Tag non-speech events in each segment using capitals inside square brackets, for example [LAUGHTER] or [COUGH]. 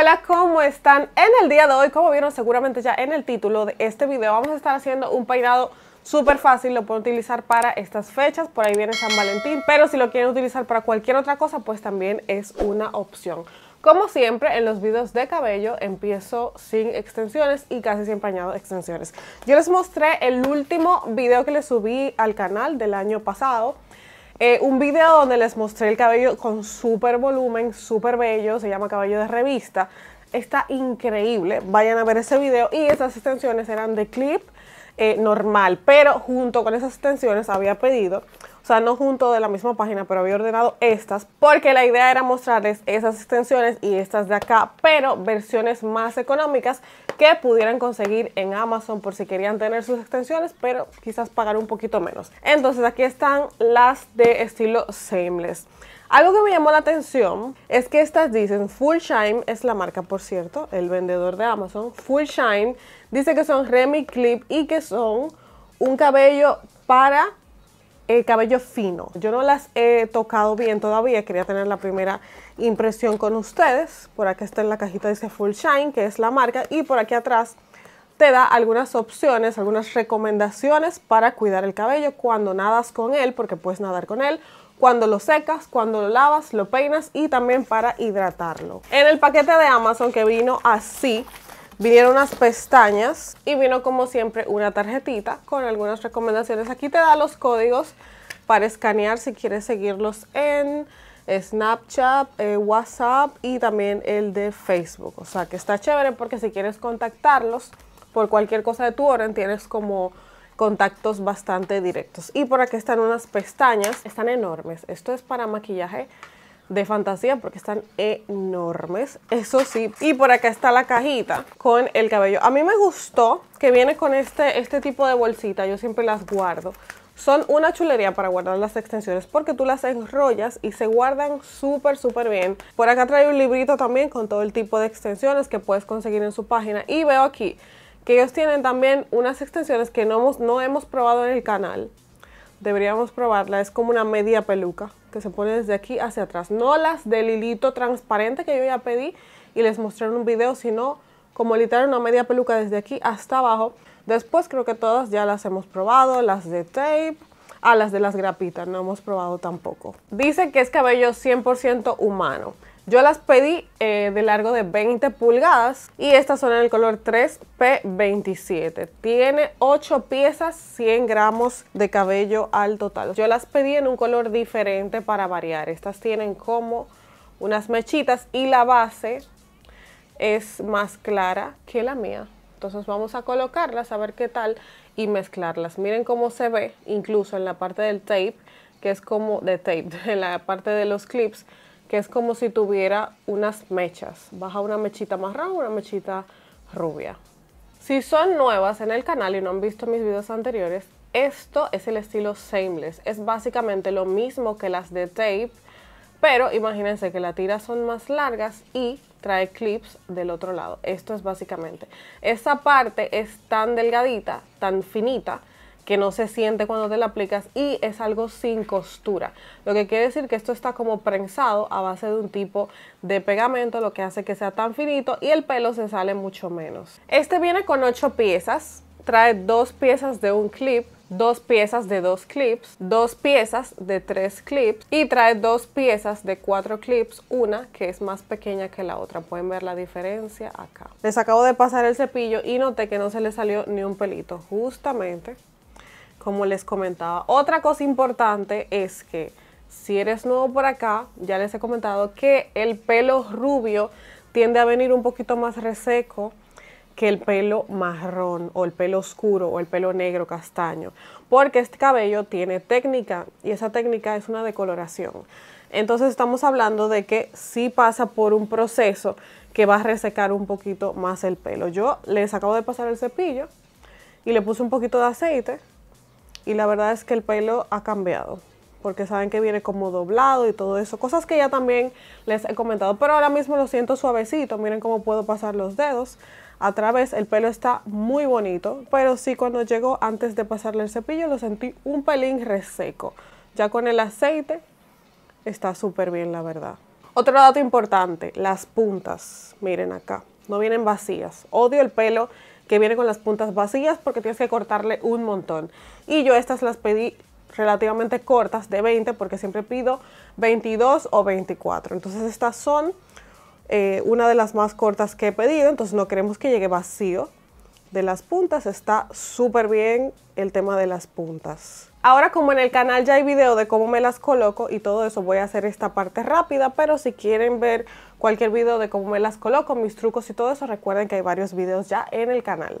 hola, ¿cómo están? En el día de hoy, como vieron seguramente ya en el título de este video, vamos a estar haciendo un peinado súper fácil, lo puedo utilizar para estas fechas, por ahí viene San Valentín, pero si lo quieren utilizar para cualquier otra cosa, pues también es una opción. Como siempre, en los videos de cabello empiezo sin extensiones y casi siempre añado extensiones. Yo les mostré el último video que les subí al canal del año pasado, eh, un video donde les mostré el cabello con super volumen, super bello, se llama cabello de revista. Está increíble, vayan a ver ese video. Y esas extensiones eran de clip eh, normal, pero junto con esas extensiones había pedido sea, no junto de la misma página, pero había ordenado estas, porque la idea era mostrarles esas extensiones y estas de acá, pero versiones más económicas que pudieran conseguir en Amazon por si querían tener sus extensiones, pero quizás pagar un poquito menos. Entonces aquí están las de estilo seamless. Algo que me llamó la atención es que estas dicen Full Shine, es la marca por cierto, el vendedor de Amazon, Full Shine dice que son Remy Clip y que son un cabello para el cabello fino. Yo no las he tocado bien todavía, quería tener la primera impresión con ustedes. Por aquí está en la cajita dice Full Shine, que es la marca, y por aquí atrás te da algunas opciones, algunas recomendaciones para cuidar el cabello cuando nadas con él, porque puedes nadar con él, cuando lo secas, cuando lo lavas, lo peinas y también para hidratarlo. En el paquete de Amazon que vino así, Vinieron unas pestañas y vino como siempre una tarjetita con algunas recomendaciones. Aquí te da los códigos para escanear si quieres seguirlos en eh, Snapchat, eh, WhatsApp y también el de Facebook. O sea que está chévere porque si quieres contactarlos por cualquier cosa de tu orden tienes como contactos bastante directos. Y por aquí están unas pestañas, están enormes. Esto es para maquillaje de fantasía porque están enormes, eso sí. Y por acá está la cajita con el cabello. A mí me gustó que viene con este, este tipo de bolsita, yo siempre las guardo. Son una chulería para guardar las extensiones porque tú las enrollas y se guardan súper, súper bien. Por acá trae un librito también con todo el tipo de extensiones que puedes conseguir en su página. Y veo aquí que ellos tienen también unas extensiones que no no hemos probado en el canal Deberíamos probarla. Es como una media peluca que se pone desde aquí hacia atrás. No las del hilito transparente que yo ya pedí y les mostré en un video, sino como literal una media peluca desde aquí hasta abajo. Después creo que todas ya las hemos probado, las de tape, a ah, las de las grapitas, no hemos probado tampoco. Dice que es cabello 100% humano. Yo las pedí eh, de largo de 20 pulgadas y estas son en el color 3P27. Tiene 8 piezas, 100 gramos de cabello al total. Yo las pedí en un color diferente para variar. Estas tienen como unas mechitas y la base es más clara que la mía. Entonces vamos a colocarlas a ver qué tal y mezclarlas. Miren cómo se ve, incluso en la parte del tape, que es como de tape, [LAUGHS] en la parte de los clips, que es como si tuviera unas mechas. Baja una mechita marrón, una mechita rubia. Si son nuevas en el canal y no han visto mis videos anteriores, esto es el estilo Seamless. Es básicamente lo mismo que las de tape, pero imagínense que las tiras son más largas y trae clips del otro lado. Esto es básicamente. Esa parte es tan delgadita, tan finita, que no se siente cuando te la aplicas y es algo sin costura. Lo que quiere decir que esto está como prensado a base de un tipo de pegamento, lo que hace que sea tan finito y el pelo se sale mucho menos. Este viene con ocho piezas, trae dos piezas de un clip, dos piezas de dos clips, dos piezas de tres clips y trae dos piezas de cuatro clips, una que es más pequeña que la otra. Pueden ver la diferencia acá. Les acabo de pasar el cepillo y noté que no se le salió ni un pelito, justamente como les comentaba. Otra cosa importante es que si eres nuevo por acá, ya les he comentado que el pelo rubio tiende a venir un poquito más reseco que el pelo marrón o el pelo oscuro o el pelo negro castaño, porque este cabello tiene técnica y esa técnica es una decoloración. Entonces estamos hablando de que sí pasa por un proceso que va a resecar un poquito más el pelo. Yo les acabo de pasar el cepillo y le puse un poquito de aceite y la verdad es que el pelo ha cambiado porque saben que viene como doblado y todo eso, cosas que ya también les he comentado, pero ahora mismo lo siento suavecito, miren cómo puedo pasar los dedos a través, el pelo está muy bonito, pero sí cuando llegó antes de pasarle el cepillo lo sentí un pelín reseco, ya con el aceite está súper bien la verdad. Otro dato importante, las puntas, miren acá, no vienen vacías, odio el pelo que viene con las puntas vacías porque tienes que cortarle un montón. Y yo estas las pedí relativamente cortas de 20 porque siempre pido 22 o 24. Entonces estas son eh, una de las más cortas que he pedido, entonces no queremos que llegue vacío de las puntas. Está súper bien el tema de las puntas. Ahora como en el canal ya hay video de cómo me las coloco y todo eso, voy a hacer esta parte rápida, pero si quieren ver cualquier video de cómo me las coloco, mis trucos y todo eso, recuerden que hay varios videos ya en el canal.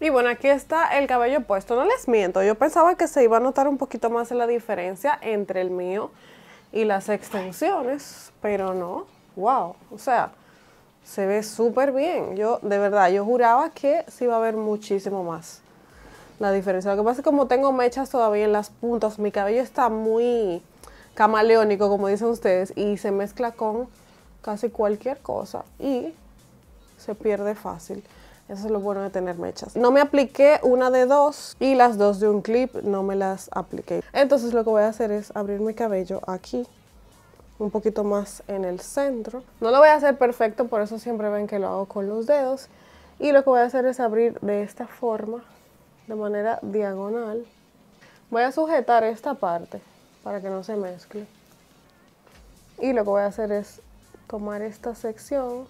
Y bueno, aquí está el cabello puesto. No les miento, yo pensaba que se iba a notar un poquito más la diferencia entre el mío y las extensiones, pero no. ¡Wow! O sea, se ve súper bien. Yo, de verdad, yo juraba que se iba a ver muchísimo más la diferencia. Lo que pasa es que como tengo mechas todavía en las puntas, mi cabello está muy camaleónico, como dicen ustedes, y se mezcla con casi cualquier cosa y se pierde fácil. Eso es lo bueno de tener mechas. No me apliqué una de dos y las dos de un clip no me las apliqué. Entonces lo que voy a hacer es abrir mi cabello aquí un poquito más en el centro. No lo voy a hacer perfecto, por eso siempre ven que lo hago con los dedos. Y lo que voy a hacer es abrir de esta forma, de manera diagonal. Voy a sujetar esta parte para que no se mezcle. Y lo que voy a hacer es tomar esta sección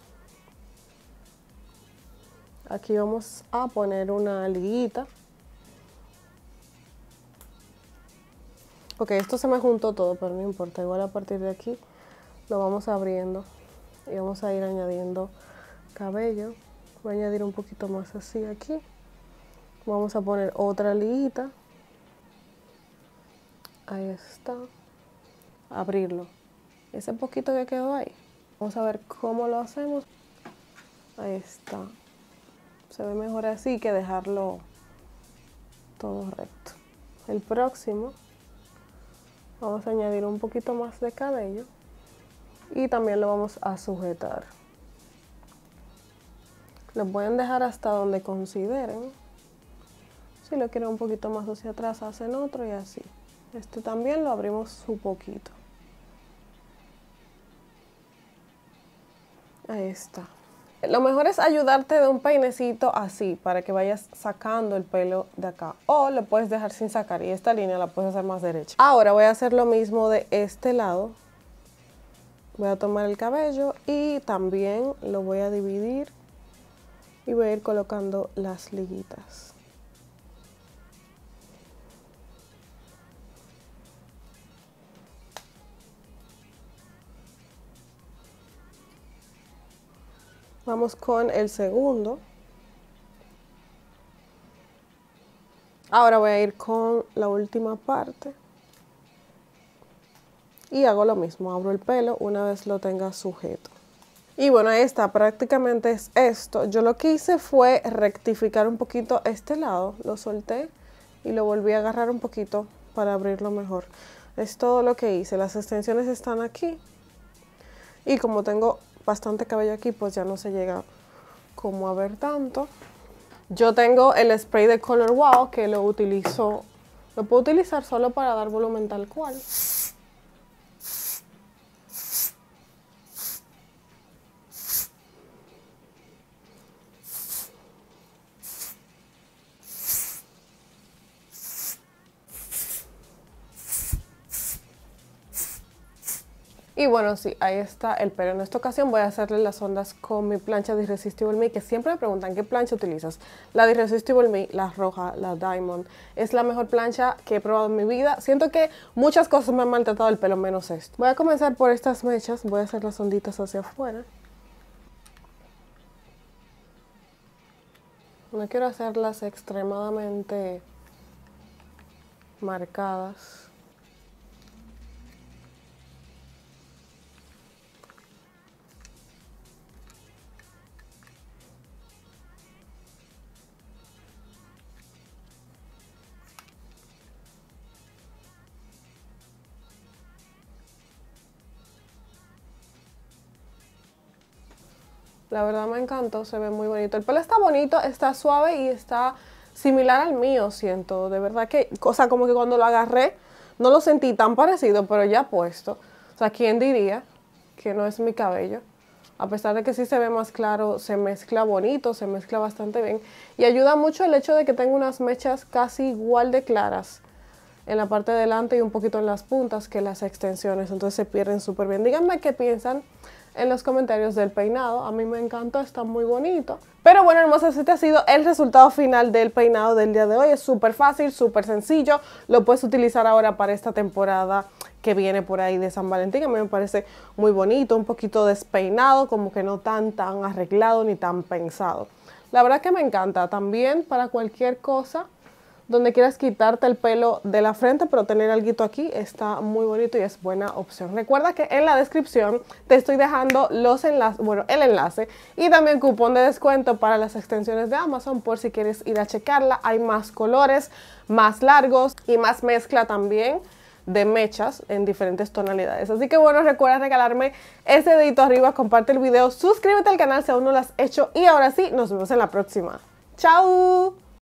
Aquí vamos a poner una liguita. Ok, esto se me juntó todo, pero no importa. Igual a partir de aquí lo vamos abriendo y vamos a ir añadiendo cabello. Voy a añadir un poquito más así aquí. Vamos a poner otra liguita. Ahí está. Abrirlo. Ese poquito que quedó ahí. Vamos a ver cómo lo hacemos. Ahí está se ve mejor así que dejarlo todo recto. El próximo vamos a añadir un poquito más de cabello y también lo vamos a sujetar. Lo pueden dejar hasta donde consideren. Si lo quieren un poquito más hacia atrás, hacen otro y así. Este también lo abrimos un poquito. Ahí está. Lo mejor es ayudarte de un peinecito así para que vayas sacando el pelo de acá. O lo puedes dejar sin sacar y esta línea la puedes hacer más derecha. Ahora voy a hacer lo mismo de este lado. Voy a tomar el cabello y también lo voy a dividir y voy a ir colocando las liguitas. Vamos con el segundo. Ahora voy a ir con la última parte. Y hago lo mismo, abro el pelo una vez lo tenga sujeto. Y bueno, ahí está, prácticamente es esto. Yo lo que hice fue rectificar un poquito este lado, lo solté y lo volví a agarrar un poquito para abrirlo mejor. Es todo lo que hice, las extensiones están aquí. Y como tengo bastante cabello aquí, pues ya no se llega como a ver tanto. Yo tengo el spray de Color Wow que lo utilizo, lo puedo utilizar solo para dar volumen tal cual. Y bueno, sí, ahí está el pelo. En esta ocasión voy a hacerle las ondas con mi plancha de Irresistible Me, que siempre me preguntan qué plancha utilizas. La de Irresistible Me, la roja, la Diamond, es la mejor plancha que he probado en mi vida. Siento que muchas cosas me han maltratado el pelo, menos esto. Voy a comenzar por estas mechas, voy a hacer las onditas hacia afuera. No quiero hacerlas extremadamente marcadas. La verdad me encantó, se ve muy bonito. El pelo está bonito, está suave y está similar al mío, siento. De verdad que, cosa como que cuando lo agarré, no lo sentí tan parecido, pero ya puesto. O sea, ¿quién diría que no es mi cabello? A pesar de que sí se ve más claro, se mezcla bonito, se mezcla bastante bien. Y ayuda mucho el hecho de que tengo unas mechas casi igual de claras en la parte de delante y un poquito en las puntas que las extensiones. Entonces se pierden súper bien. Díganme qué piensan en los comentarios del peinado. A mí me encantó, está muy bonito. Pero bueno, hermosas, este ha sido el resultado final del peinado del día de hoy. Es súper fácil, súper sencillo. Lo puedes utilizar ahora para esta temporada que viene por ahí de San Valentín. A mí me parece muy bonito, un poquito despeinado, como que no tan, tan arreglado ni tan pensado. La verdad que me encanta. También para cualquier cosa donde quieras quitarte el pelo de la frente, pero tener algo aquí está muy bonito y es buena opción. Recuerda que en la descripción te estoy dejando los enlaces, bueno, el enlace y también cupón de descuento para las extensiones de Amazon por si quieres ir a checarla. Hay más colores, más largos y más mezcla también de mechas en diferentes tonalidades. Así que bueno, recuerda regalarme ese dedito arriba, comparte el video, suscríbete al canal si aún no lo has hecho y ahora sí, nos vemos en la próxima. ¡Chao!